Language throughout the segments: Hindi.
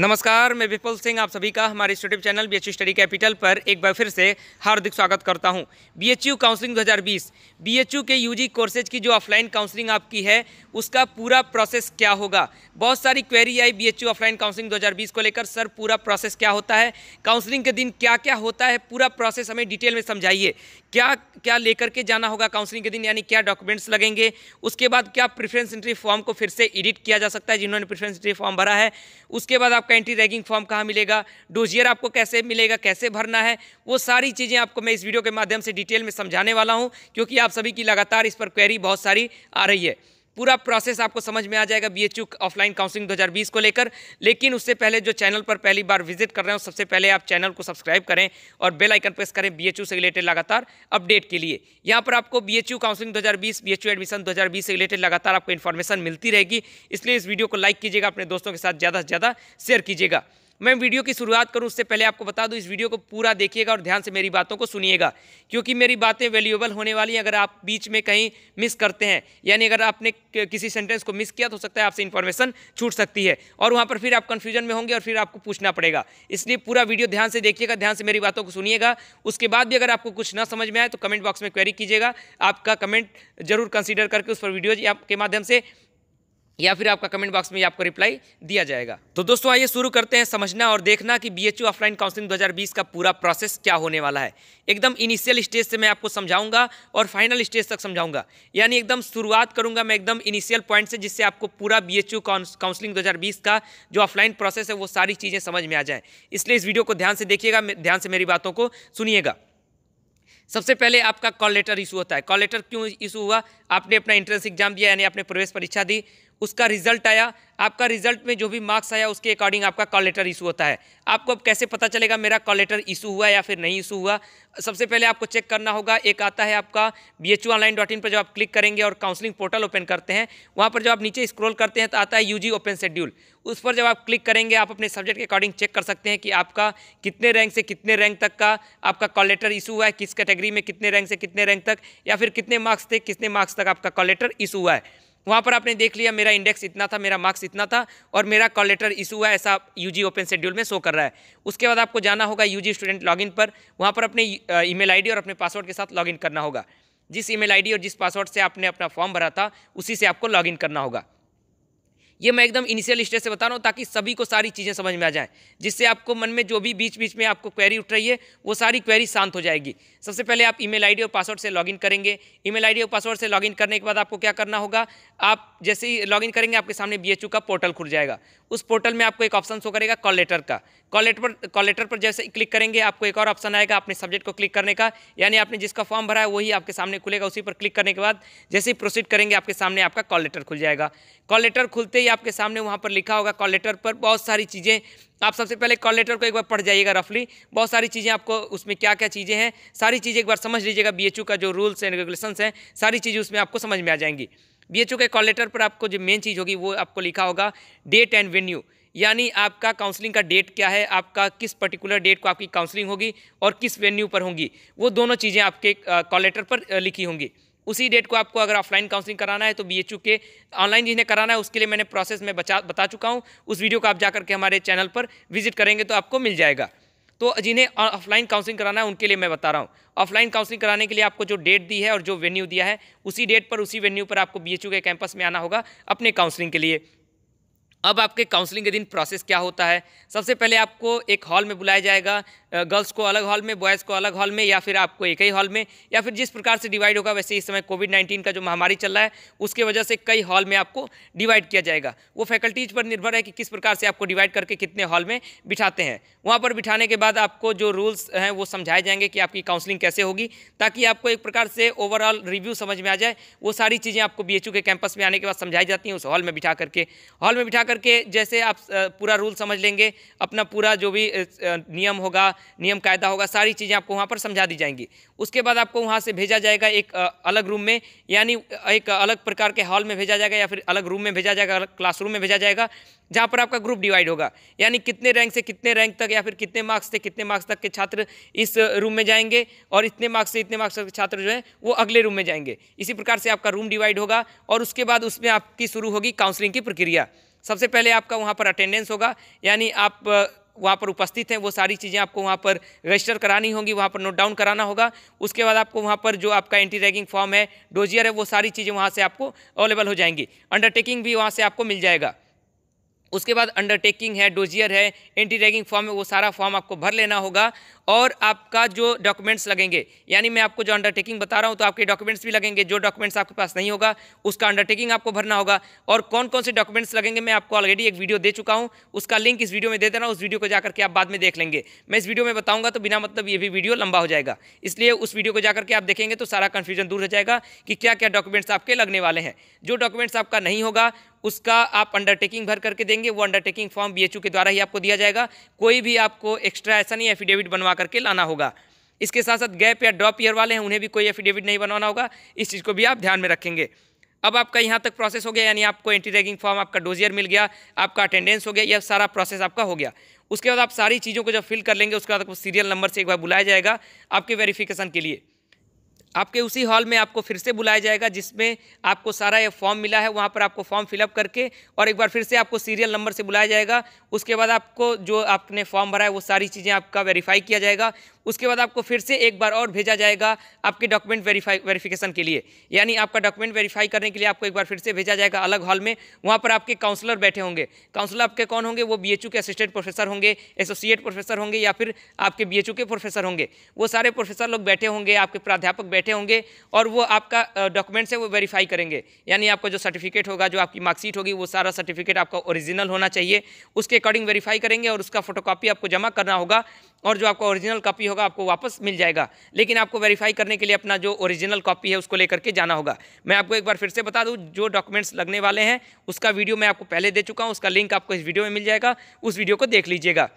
नमस्कार मैं विपुल सिंह आप सभी का हमारे YouTube channel B H study capital पर एक बार फिर से हार्दिक स्वागत करता हूं बीएचयू काउंसलिंग 2020 बीएचयू के यूजी कोर्सेज की जो ऑफलाइन काउंसलिंग आपकी है उसका पूरा प्रोसेस क्या होगा बहुत सारी क्वेरी आई बीएचयू ऑफलाइन काउंसलिंग बीस को लेकर सर पूरा प्रोसेस क्या होता है काउंसलिंग के दिन क्या क्या होता है पूरा प्रोसेस हमें डिटेल में समझाइए क्या क्या लेकर के जाना होगा काउंसलिंग के दिन यानी क्या डॉक्यूमेंट्स लगेंगे उसके बाद क्या प्रिफ्रेंस एंट्री फॉर्म को फिर से एडिट किया जा सकता है जिन्होंने प्रीफ्रेंस एंट्री फॉर्म भरा है उसके बाद आपका एंट्री रैगिंग फॉर्म कहाँ मिलेगा डोजियर आपको कैसे मिलेगा कैसे भरना है वो सारी चीज़ें आपको मैं इस वीडियो के माध्यम से डिटेल में समझाने वाला हूँ क्योंकि आप सभी की लगातार इस पर क्वेरी बहुत सारी आ रही है पूरा प्रोसेस आपको समझ में आ जाएगा बी एच ऑफलाइन काउंसलिंग 2020 को लेकर लेकिन उससे पहले जो चैनल पर पहली बार विजिट कर रहे हो सबसे पहले आप चैनल को सब्सक्राइब करें और बेल आइकन प्रेस करें बी से रिलेटेड लगातार अपडेट के लिए यहाँ पर आपको बी काउंसलिंग 2020 बीएचयू एडमिशन 2020 से रिलेटेड लगातार आपको इन्फॉर्मेशन मिलती रहेगी इसलिए इस वीडियो को लाइक कीजिएगा अपने दोस्तों के साथ ज़्यादा से ज़्यादा शेयर कीजिएगा मैं वीडियो की शुरुआत करूँ उससे पहले आपको बता दूँ इस वीडियो को पूरा देखिएगा और ध्यान से मेरी बातों को सुनिएगा क्योंकि मेरी बातें वैल्यूएबल होने वाली हैं अगर आप बीच में कहीं मिस करते हैं यानी अगर आपने किसी सेंटेंस को मिस किया तो हो सकता है आपसे इन्फॉर्मेशन छूट सकती है और वहाँ पर फिर आप कन्फ्यूजन में होंगे और फिर आपको पूछना पड़ेगा इसलिए पूरा वीडियो ध्यान से देखिएगा ध्यान से मेरी बातों को सुनिएगा उसके बाद भी अगर आपको कुछ ना समझ में आए तो कमेंट बॉक्स में क्वेरी कीजिएगा आपका कमेंट जरूर कंसिडर करके उस पर वीडियो आपके माध्यम से या फिर आपका कमेंट बॉक्स में आपको रिप्लाई दिया जाएगा तो दोस्तों आइए शुरू करते हैं समझना और देखना कि बी एच ऑफलाइन काउंसलिंग 2020 का पूरा प्रोसेस क्या होने वाला है एकदम इनिशियल स्टेज से मैं आपको समझाऊंगा और फाइनल स्टेज तक समझाऊंगा यानी एकदम शुरुआत करूंगा मैं एकदम इनिशियल पॉइंट से जिससे आपको पूरा बी एच काउंसलिंग दो का जो ऑफलाइन प्रोसेस है वो सारी चीज़ें समझ में आ जाए इसलिए इस वीडियो को ध्यान से देखिएगा ध्यान से मेरी बातों को सुनिएगा सबसे पहले आपका कॉल लेटर इशू होता है कॉल लेटर क्यों इशू हुआ आपने अपना एंट्रेंस एग्जाम दिया यानी आपने प्रवेश परीक्षा दी उसका रिजल्ट आया आपका रिजल्ट में जो भी मार्क्स आया उसके अकॉर्डिंग आपका कॉल लेटर इशू होता है आपको अब कैसे पता चलेगा मेरा कॉल लेटर इशू हुआ या फिर नहीं इशू हुआ सबसे पहले आपको चेक करना होगा एक आता है आपका बी एच डॉट इन पर जब आप क्लिक करेंगे और काउंसलिंग पोर्टल ओपन करते हैं वहाँ पर जब आप नीचे स्क्रॉल करते हैं तो आता है यू जी ओपन शेड्यूल उस पर जब आप क्लिक करेंगे आप अपने सब्जेक्ट के अकॉर्डिंग चेक कर सकते हैं कि आपका कितने रैंक से कितने रैंक तक का आपका कॉल लेटर इशू हुआ है किस कैटेगरी में कितने रैंक से कितने रैंक तक या फिर कितने मार्क्स थे कितने मार्क्स तक आपका कॉल लेटर इशू हुआ है वहाँ पर आपने देख लिया मेरा इंडेक्स इतना था मेरा मार्क्स इतना था और मेरा कॉल लेटर इशू हुआ ऐसा यूजी ओपन शेड्यूल में शो कर रहा है उसके बाद आपको जाना होगा यूजी स्टूडेंट लॉगिन पर वहाँ पर अपने ईमेल आईडी और अपने पासवर्ड के साथ लॉगिन करना होगा जिस ईमेल आईडी और जिस पासवर्ड से आपने अपना फॉर्म भरा था उसी से आपको लॉगिन करना होगा ये मैं एकदम इनिशियल स्टेज से बता रहा हूँ ताकि सभी को सारी चीज़ें समझ में आ जाएँ जिससे आपको मन में जो भी बीच बीच में आपको क्वेरी उठ रही है वो सारी क्वेरी शांत हो जाएगी सबसे पहले आप ईमेल आईडी और पासवर्ड से लॉगिन करेंगे ईमेल आईडी और पासवर्ड से लॉगिन करने के बाद आपको क्या करना होगा आप जैसे ही लॉगिन करेंगे आपके सामने बी का पोर्टल खुल जाएगा उस पोर्टल में आपको एक ऑप्शन शो करेगा कॉल लेटर का कॉल लेटर पर कॉल लेटर पर जैसे क्लिक करेंगे आपको एक और ऑप्शन आएगा अपने सब्जेक्ट को क्लिक करने का यानी आपने जिसका फॉर्म भरा है वही आपके सामने खुलेगा उसी पर क्लिक करने के बाद जैसे ही प्रोसीड करेंगे आपके सामने आपका कॉल लेटर खुल जाएगा कॉल लेटर खुलते ही आपके सामने वहाँ पर लिखा होगा कॉल लेटर पर बहुत सारी चीज़ें आप सबसे पहले कॉल लेटर को एक बार पढ़ जाइएगा रफली बहुत सारी चीज़ें आपको उसमें क्या क्या चीज़ें हैं सारी चीज़ें एक बार समझ लीजिएगा बी का जो रूल्स एंड रेगुलेशन हैं सारी चीज़ें उसमें आपको समझ में आ जाएंगी बी एच के कॉल लेटर पर आपको जो मेन चीज़ होगी वो आपको लिखा होगा डेट एंड वेन्यू यानी आपका काउंसलिंग का डेट क्या है आपका किस पर्टिकुलर डेट को आपकी काउंसलिंग होगी और किस वेन्यू पर होंगी वो दोनों चीज़ें आपके कॉल लेटर पर लिखी होंगी उसी डेट को आपको अगर ऑफलाइन काउंसलिंग कराना है तो बी के ऑनलाइन जिन्हें कराना है उसके लिए मैंने प्रोसेस में बचा बता चुका हूँ उस वीडियो को आप जा करके हमारे चैनल पर विजिट करेंगे तो आपको मिल जाएगा तो जिन्हें ऑफलाइन काउंसलिंग कराना है उनके लिए मैं बता रहा हूँ ऑफलाइन काउंसलिंग कराने के लिए आपको जो डेट दी है और जो वेन्यू दिया है उसी डेट पर उसी वेन्यू पर आपको बी के कैंपस में आना होगा अपने काउंसलिंग के लिए अब आपके काउंसलिंग के दिन प्रोसेस क्या होता है सबसे पहले आपको एक हॉल में बुलाया जाएगा गर्ल्स को अलग हॉल में बॉयज़ को अलग हॉल में या फिर आपको एक ही हॉल में या फिर जिस प्रकार से डिवाइड होगा वैसे इस समय कोविड नाइन्टीन का जो महामारी चल रहा है उसके वजह से कई हॉल में आपको डिवाइड किया जाएगा वो फैकल्टीज पर निर्भर है कि किस प्रकार से आपको डिवाइड करके कितने हॉल में बिठाते हैं वहाँ पर बिठाने के बाद आपको जो रूल्स हैं वो समझाए जाएंगे कि आपकी काउंसलिंग कैसे होगी ताकि आपको एक प्रकार से ओवरऑल रिव्यू समझ में आ जाए वो सारी चीज़ें आपको बी के कैंपस में आने के बाद समझाई जाती हैं उस हॉल में बिठा करके हॉल में बिठा करके जैसे आप पूरा रूल समझ लेंगे अपना पूरा जो भी नियम होगा नियम कायदा होगा सारी चीज़ें आपको वहाँ पर समझा दी जाएंगी उसके बाद आपको वहाँ से भेजा जाएगा एक अलग रूम में यानी एक अलग प्रकार के हॉल में भेजा जाएगा या फिर अलग रूम में भेजा जाएगा अलग क्लासरूम में भेजा जाएगा जहाँ पर आपका ग्रुप डिवाइड होगा यानी कितने रैंक से कितने रैंक तक या फिर कितने मार्क्स से कितने मार्क्स तक के छात्र इस रूम में जाएंगे और इतने मार्क्स से इतने मार्क्स तक के छात्र जो है वो अगले रूम में जाएंगे इसी प्रकार से आपका रूम डिवाइड होगा और उसके बाद उसमें आपकी शुरू होगी काउंसलिंग की प्रक्रिया सबसे पहले आपका वहाँ पर अटेंडेंस होगा यानी आप वहाँ पर उपस्थित हैं वो सारी चीज़ें आपको वहाँ पर रजिस्टर करानी होंगी वहाँ पर नोट डाउन कराना होगा उसके बाद आपको वहाँ पर जो आपका एंटी रैगिंग फॉर्म है डोजियर है वो सारी चीज़ें वहाँ से आपको अवेलेबल हो जाएंगी अंडरटेकिंग भी वहाँ से आपको मिल जाएगा उसके बाद अंडरटेकिंग है डोजियर है एंटी रैगिंग फॉर्म है वो सारा फॉर्म आपको भर लेना होगा और आपका जो डॉक्यूमेंट्स लगेंगे यानी मैं आपको जो अंडरटेकिंग बता रहा हूँ तो आपके डॉक्यूमेंट्स भी लगेंगे जो डॉक्यूमेंट्स आपके पास नहीं होगा उसका अंडरटेकिंग आपको भरना होगा और कौन कौन से डॉक्यूमेंट्स लगेंगे मैं आपको ऑलरेडी एक वीडियो दे चुका हूँ उसका लिंक इस वीडियो में दे देना उस वीडियो को जाकर के आप बाद में देख लेंगे मैं इस वीडियो में बताऊँगा तो बिना मतलब ये भी वीडियो लंबा हो जाएगा इसलिए उस वीडियो को जाकर के आप देखेंगे तो सारा कन्फ्यूजन दूर हो जाएगा कि क्या क्या डॉक्यूमेंट्स आपके लगने वाले हैं जो डॉक्यूमेंट्स आपका नहीं होगा उसका आप अंडरटेकिंग भर करके देंगे वो अंडरटेकिंग फॉर्म बीएचयू के द्वारा ही आपको दिया जाएगा कोई भी आपको एक्स्ट्रा ऐसा नहीं एफिडेविट बनवा करके लाना होगा इसके साथ साथ गैप या ड्रॉप ईयर वाले हैं उन्हें भी कोई एफिडेविट नहीं बनवाना होगा इस चीज़ को भी आप ध्यान में रखेंगे अब आपका यहाँ तक प्रोसेस हो गया यानी आपको एंटी रैगिंग फॉर्म आपका डोजियर मिल गया आपका अटेंडेंस हो गया यह सारा प्रोसेस आपका हो गया उसके बाद आप सारी चीज़ों को जब फिल कर लेंगे उसके बाद आपको सीरियल नंबर से एक बार बुलाया जाएगा आपके वेरिफिकेशन के लिए आपके उसी हॉल में आपको फिर से बुलाया जाएगा जिसमें आपको सारा ये फॉर्म मिला है वहाँ पर आपको फॉर्म फिलअप करके और एक बार फिर से आपको सीरियल नंबर से बुलाया जाएगा उसके बाद आपको जो आपने फॉर्म भरा है वो सारी चीज़ें आपका वेरीफाई किया जाएगा उसके बाद आपको फिर से एक बार और भेजा जाएगा आपके डॉक्यूमेंट वेरीफाई वेरीफिकेशन के लिए यानी आपका डॉक्यूमेंट वेरीफाई करने के लिए आपको एक बार फिर से भेजा जाएगा अलग हॉल में वहाँ पर आपके काउंसलर बैठे होंगे काउंसलर आपके कौन होंगे वो बी के असिस्टेंट प्रोफेसर होंगे एसोसिएट प्रोफेसर होंगे या फिर आपके बी के प्रोफेसर होंगे वो सारे प्रोफेसर लोग बैठे होंगे आपके प्राध्यापक बैठे होंगे और वो आपका डॉक्यूमेंट्स है वो वेरीफाई करेंगे यानी आपका जो सर्टिफिकेट होगा जो आपकी मार्कशीट होगी वो सारा सर्टिफिकेट आपका ओरिजिनल होना चाहिए उसके अकॉर्डिंग वेरीफाई करेंगे और उसका फोटोकॉपी आपको जमा करना होगा और जो आपका ओरिजिनल कॉपी होगा आपको वापस मिल जाएगा लेकिन आपको वेरीफाई करने के लिए अपना जो ओरिजिनल कॉपी है उसको लेकर के जाना होगा मैं आपको एक बार फिर से बता दूँ जो डॉक्यूमेंट्स लगने वाले हैं उसका वीडियो मैं आपको पहले दे चुका हूँ उसका लिंक आपको इस वीडियो में मिल जाएगा उस वीडियो को देख लीजिएगा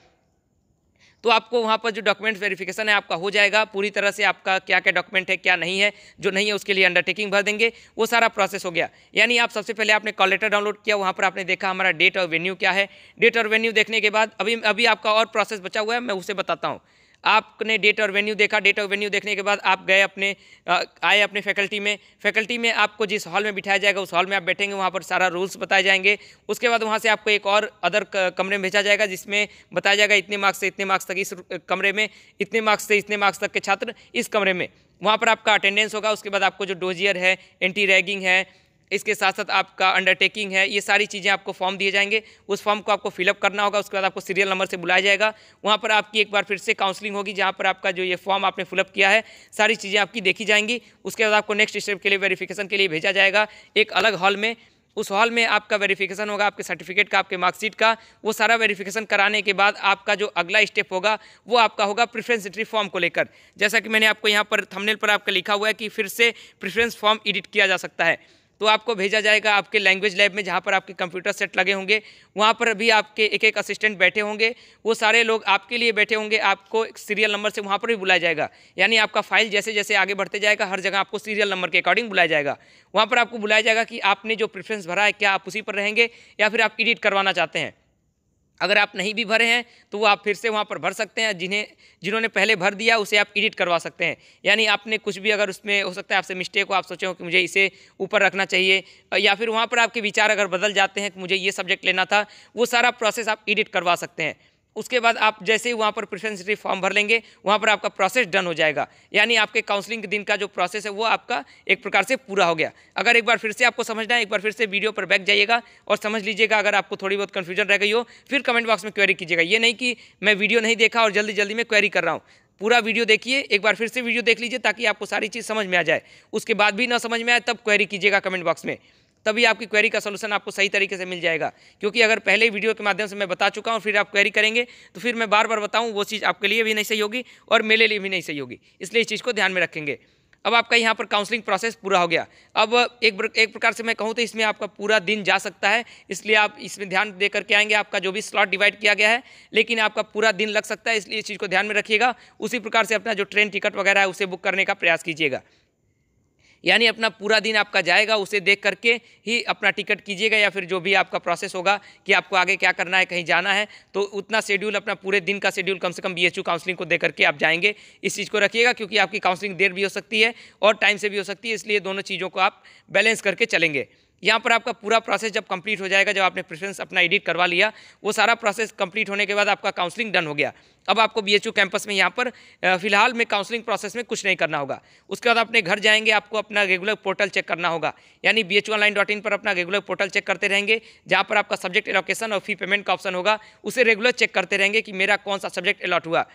तो आपको वहाँ पर जो डॉक्यूमेंट वेरिफिकेशन है आपका हो जाएगा पूरी तरह से आपका क्या क्या डॉक्यूमेंट है क्या नहीं है जो नहीं है उसके लिए अंडरटेकिंग भर देंगे वो सारा प्रोसेस हो गया यानी आप सबसे पहले आपने कॉल लेटर डाउनलोड किया वहाँ पर आपने देखा हमारा डेट और वेन्यू क्या है डेट और वेन्यू देखने के बाद अभी अभी आपका और प्रोसेस बचा हुआ है मैं उसे बताता हूँ आपने डेट और वेन्यू देखा डेट और वेन्यू देखने के बाद आप गए अपने आए अपने फैकल्टी में फैकल्टी में आपको जिस हॉल में बिठाया जाएगा उस हॉल में आप बैठेंगे वहाँ पर सारा रूल्स बताए जाएंगे उसके बाद वहाँ से आपको एक और अदर कमरे में भेजा जाएगा जिसमें बताया जाएगा इतने मार्क्स से इतने मार्क्स तक इस कमरे में इतने मार्क्स से इतने मार्क्स तक के छात्र इस कमरे में वहाँ पर आपका अटेंडेंस होगा उसके बाद आपको जो डोजियर है एंटी रैगिंग है इसके साथ साथ आपका अंडरटेकिंग है ये सारी चीज़ें आपको फॉर्म दिए जाएंगे उस फॉर्म को आपको फिलअप करना होगा उसके बाद आपको सीरियल नंबर से बुलाया जाएगा वहाँ पर आपकी एक बार फिर से काउंसलिंग होगी जहाँ पर आपका जो ये फॉर्म आपने फिलअप किया है सारी चीज़ें आपकी देखी जाएंगी उसके बाद आपको नेक्स्ट स्टेप के लिए वेरीफिकेशन के लिए भेजा जाएगा एक अलग हॉल में उस हॉल में आपका वेरिफिकेशन होगा आपके सर्टिफिकेट का आपके मार्कशीट का वो सारा वेरिफिकेशन कराने के बाद आपका जो अगला स्टेप होगा वो आपका होगा प्रेफरेंस एंट्री फॉर्म को लेकर जैसा कि मैंने आपको यहाँ पर थंबनेल पर आपका लिखा हुआ है कि फिर से प्रेफरेंस फॉर्म एडिट किया जा सकता है तो आपको भेजा जाएगा आपके लैंग्वेज लैब में जहाँ पर आपके कंप्यूटर सेट लगे होंगे वहाँ पर भी आपके एक एक असिस्टेंट बैठे होंगे वो सारे लोग आपके लिए बैठे होंगे आपको सीरियल नंबर से वहाँ पर भी बुलाया जाएगा यानी आपका फाइल जैसे जैसे आगे बढ़ते जाएगा हर जगह आपको सीरियल नंबर के अकॉर्डिंग बुलाया जाएगा वहाँ पर आपको बुलाया जाएगा कि आपने जो प्रेफरेंस भरा है क्या आप उसी पर रहेंगे या फिर आप एडिट करवाना चाहते हैं अगर आप नहीं भी भरे हैं तो वो आप फिर से वहाँ पर भर सकते हैं जिन्हें जिन्होंने पहले भर दिया उसे आप एडिट करवा सकते हैं यानी आपने कुछ भी अगर उसमें हो सकता है आपसे मिस्टेक हो आप सोचे हो कि मुझे इसे ऊपर रखना चाहिए या फिर वहाँ पर आपके विचार अगर बदल जाते हैं कि मुझे ये सब्जेक्ट लेना था वो सारा प्रोसेस आप एडिट करवा सकते हैं उसके बाद आप जैसे ही वहाँ पर प्रिफ्रेंसरी फॉर्म भर लेंगे वहाँ पर आपका प्रोसेस डन हो जाएगा यानी आपके काउंसलिंग दिन का जो प्रोसेस है वो आपका एक प्रकार से पूरा हो गया अगर एक बार फिर से आपको समझना है एक बार फिर से वीडियो पर बैक जाइएगा और समझ लीजिएगा अगर आपको थोड़ी बहुत कन्फ्यूजन रह गई हो फिर कमेंट बॉक्स में क्वेरी कीजिएगा ये नहीं कि मैं वीडियो नहीं देखा और जल्दी जल्दी मैं क्वेरी कर रहा हूँ पूरा वीडियो देखिए एक बार फिर से वीडियो देख लीजिए ताकि आपको सारी चीज़ समझ में आ जाए उसके बाद भी ना समझ में आए तब क्वेरी कीजिएगा कमेंट बॉक्स में तभी आपकी क्वेरी का सलूशन आपको सही तरीके से मिल जाएगा क्योंकि अगर पहले ही वीडियो के माध्यम से मैं बता चुका हूँ फिर आप क्वेरी करेंगे तो फिर मैं बार बार बताऊँ वो चीज़ आपके लिए भी नहीं सही होगी और मेरे लिए भी नहीं सही होगी इसलिए इस चीज़ को ध्यान में रखेंगे अब आपका यहाँ पर काउंसलिंग प्रोसेस पूरा हो गया अब एक एक प्रकार से मैं कहूँ तो इसमें आपका पूरा दिन जा सकता है इसलिए आप इसमें ध्यान दे करके आएंगे आपका जो भी स्लॉट डिवाइड किया गया है लेकिन आपका पूरा दिन लग सकता है इसलिए इस चीज़ को ध्यान में रखिएगा उसी प्रकार से अपना जो ट्रेन टिकट वगैरह है उसे बुक करने का प्रयास कीजिएगा यानी अपना पूरा दिन आपका जाएगा उसे देख करके ही अपना टिकट कीजिएगा या फिर जो भी आपका प्रोसेस होगा कि आपको आगे क्या करना है कहीं जाना है तो उतना शेड्यूल अपना पूरे दिन का शेड्यूल कम से कम बी काउंसलिंग को दे करके आप जाएंगे इस चीज़ को रखिएगा क्योंकि आपकी काउंसलिंग देर भी हो सकती है और टाइम से भी हो सकती है इसलिए दोनों चीज़ों को आप बैलेंस करके चलेंगे यहाँ पर आपका पूरा प्रोसेस जब कंप्लीट हो जाएगा जब आपने प्रेफरेंस अपना एडिट करवा लिया वो सारा प्रोसेस कंप्लीट होने के बाद आपका काउंसलिंग डन हो गया अब आपको बी कैंपस में यहाँ पर फिलहाल में काउंसलिंग प्रोसेस में कुछ नहीं करना होगा उसके बाद अपने घर जाएंगे आपको अपना रेगुलर पोर्टल चेक करना होगा यानी बी पर अपना रेगुलर पोर्टल चेक करते रहेंगे जहाँ पर आपका सब्जेक्ट एलोकेशन और फी पेमेंट का ऑप्शन होगा उसे रेगुलर चेक करते रहेंगे कि मेरा कौन सा सब्जेक्ट अलॉट हुआ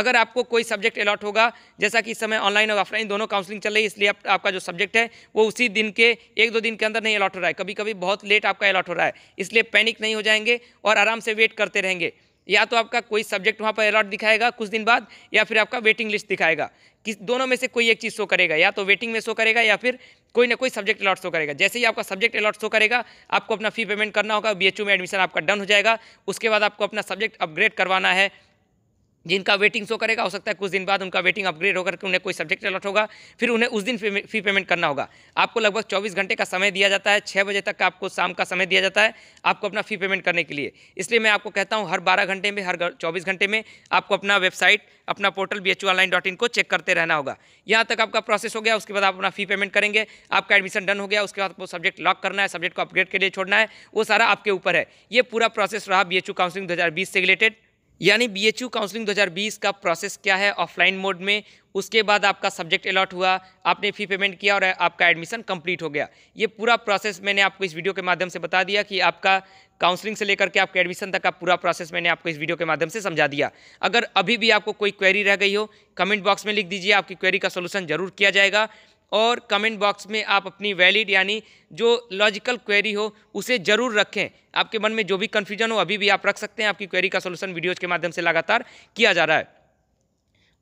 अगर आपको कोई सब्जेक्ट अलॉट होगा जैसा कि इस समय ऑनलाइन और ऑफलाइन दोनों काउंसलिंग चल रही है इसलिए आप, आपका जो सब्जेक्ट है वो उसी दिन के एक दो दिन के अंदर नहीं अलॉट हो रहा है कभी कभी बहुत लेट आपका अलॉट हो रहा है इसलिए पैनिक नहीं हो जाएंगे और आराम से वेट करते रहेंगे या तो आपका कोई सब्जेक्ट वहाँ पर अलॉट दिखाएगा कुछ दिन बाद या फिर आपका वेटिंग लिस्ट दिखाएगा किस दोनों में से कोई एक चीज़ शो करेगा या तो वेटिंग में शो करेगा या फिर कोई ना कोई सब्जेक्ट अलॉट शो करेगा जैसे ही आपका सब्जेक्ट अलॉट शो करेगा आपको अपना फ़ी पेमेंट करना होगा बी में एडमिशन आपका डन हो जाएगा उसके बाद आपको अपना सब्जेक्ट अपग्रेड करवाना है जिनका वेटिंग शो करेगा हो सकता है कुछ दिन बाद उनका वेटिंग अपग्रेड होकर के उन्हें कोई सब्जेक्ट अलॉट होगा फिर उन्हें उस दिन फी पेमेंट करना होगा आपको लगभग 24 घंटे का समय दिया जाता है छः बजे तक आपको शाम का समय दिया जाता है आपको अपना फ़ी पेमेंट करने के लिए इसलिए मैं आपको कहता हूँ हर बारह घंटे में हर चौबीस घंटे में आपको अपना वेबसाइट अपना पोर्टल बी एच को चेक करते रहना होगा यहाँ तक आपका प्रोसेस हो गया उसके बाद आप अपना फ़ी पेमेंट करेंगे आपका एडमिशन डन हो गया उसके बाद आपको सब्जेक्ट लॉक करना है सब्जेक्ट को अपग्रेड के लिए छोड़ना है वो सारा आपके ऊपर है ये पूरा प्रोसेस रहा बी एच काउंसलिंग दो से रिलेटेड यानी बी एच यू काउंसलिंग 2020 का प्रोसेस क्या है ऑफलाइन मोड में उसके बाद आपका सब्जेक्ट अलॉट हुआ आपने फ़ी पेमेंट किया और आपका एडमिशन कंप्लीट हो गया ये पूरा प्रोसेस मैंने आपको इस वीडियो के माध्यम से बता दिया कि आपका काउंसलिंग से लेकर के आपके एडमिशन तक का पूरा प्रोसेस मैंने आपको इस वीडियो के माध्यम से समझा दिया अगर अभी भी आपको कोई क्वेरी रह गई हो कमेंट बॉक्स में लिख दीजिए आपकी क्वेरी का सोल्यूशन जरूर किया जाएगा और कमेंट बॉक्स में आप अपनी वैलिड यानी जो लॉजिकल क्वेरी हो उसे ज़रूर रखें आपके मन में जो भी कन्फ्यूजन हो अभी भी आप रख सकते हैं आपकी क्वेरी का सोल्यूशन वीडियोज़ के माध्यम से लगातार किया जा रहा है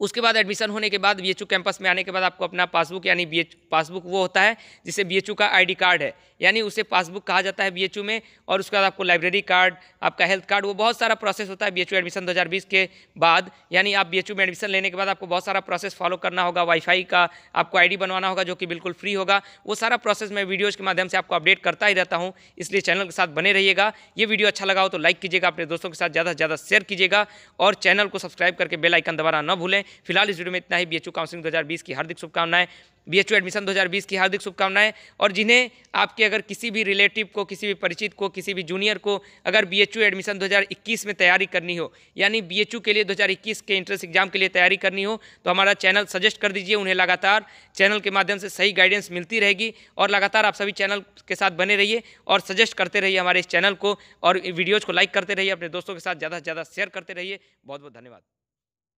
उसके बाद एडमिशन होने के बाद बी कैंपस में आने के बाद आपको अपना पासबुक यानी बी पासबुक वो होता है जिसे बी का आई कार्ड है यानी उसे पासबुक कहा जाता है बी में और उसके बाद आपको लाइब्रेरी कार्ड आपका हेल्थ कार्ड वो बहुत सारा प्रोसेस होता है बी एडमिशन दो के बाद यानी आप बी में एडमिशन लेने के बाद आपको बहुत सारा प्रोसेस फॉलो करना होगा वाईफाई का आपको आई बनवाना होगा जो कि बिल्कुल फ्री होगा वो सारा प्रोसेस मैं वीडियोज़ के माध्यम से आपको अपडेट करता ही रहता हूँ इसलिए चैनल के साथ बने रहिएगा ये वीडियो अच्छा लगा हो तो लाइक कीजिएगा अपने दोस्तों के साथ ज़्यादा से ज़्यादा शेयर कीजिएगा और चैनल को सब्सक्राइब करके बेलाइकन दबाना न भूलें फिलहाल इस वीडियो में इतना ही बी काउंसिलिंग 2020 की हार्दिक शुभकामनाएं बी एडमिशन 2020 की हार्दिक शुभकामनाएं और जिन्हें आपके अगर किसी भी रिलेटिव को किसी भी परिचित को किसी भी जूनियर को अगर बी एडमिशन 2021 में तैयारी करनी हो यानी बी के लिए 2021 के एंट्रेंस एग्जाम के लिए तैयारी करनी हो तो हमारा चैनल सजेस्ट कर दीजिए उन्हें लगातार चैनल के माध्यम से सही गाइडेंस मिलती रहेगी और लगातार आप सभी चैनल के साथ बने रहिए और सजेस्ट करते रहिए हमारे इस चैनल को और वीडियोज़ को लाइक करते रहिए अपने दोस्तों के साथ ज़्यादा से ज़्यादा शेयर करते रहिए बहुत बहुत धन्यवाद